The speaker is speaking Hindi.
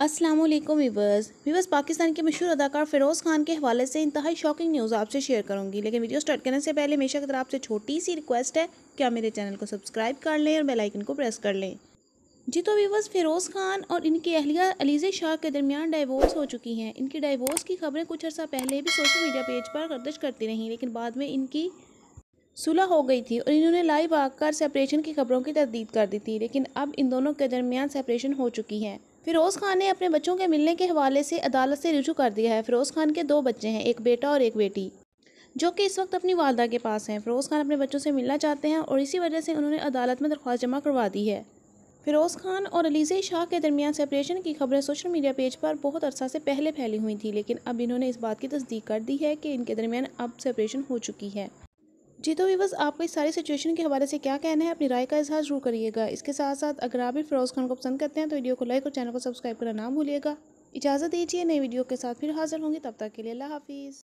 असलम वीवर्स वीवर्स पाकिस्तान के मशहूर अदाकार फ़िरोज़ खान के हवाले से इंतहाई शॉकिंग न्यूज़ आपसे शेयर करूंगी लेकिन वीडियो स्टार्ट करने से पहले हमेशा की तरह आपसे छोटी सी रिक्वेस्ट है कि आप मेरे चैनल को सब्सक्राइब कर लें और बेल आइकन को प्रेस कर लें जी तो वीवर्स फ़िरोज़ खान और इनकी अहलिया अलीज़े शाह के दरमियान डाइवोर्स हो चुकी हैं इनकी डाइवोर्स की खबरें कुछ अर्सा पहले भी सोशल मीडिया पेज पर गर्दश करती रहीं लेकिन बाद में इनकी सुलह हो गई थी और इन्होंने लाइव आकर सेपरेशन की खबरों की तरदीद कर दी थी लेकिन अब इन दोनों के दरमियान सेपरेशन हो चुकी है फ़िरोज़ खान ने अपने बच्चों के मिलने के हवाले से अदालत से रजू कर दिया है फ़िरोज़ खान के दो बच्चे हैं एक बेटा और एक बेटी जो कि इस वक्त अपनी वालदा के पास हैं फ़िरोज़ खान अपने बच्चों से मिलना चाहते हैं और इसी वजह से उन्होंने अदालत में दरख्वास्त जमा करवा दी है फ़िरोज़ खान और अलीज़े शाह के दरमियान सेपरेशन की खबरें सोशल मीडिया पेज पर बहुत अरसा से पहले फैली हुई थी लेकिन अब इन्होंने इस बात की तस्दीक कर दी है कि इनके दरमियान अब सेपरेशन हो चुकी है जी तो वीवर्स आपको इस सारी सिचुएशन के हवाले से क्या कहना है अपनी राय का इजहार जरूर करिएगा इसके साथ साथ अगर आप भी फिरोज़ खान को पसंद करते हैं तो वीडियो को लाइक और चैनल को सब्सक्राइब करना ना भूलिएगा इजाज़त दीजिए नई वीडियो के साथ फिर हाजिर होंगे तब तक के लिए अल्लाह हाफिज़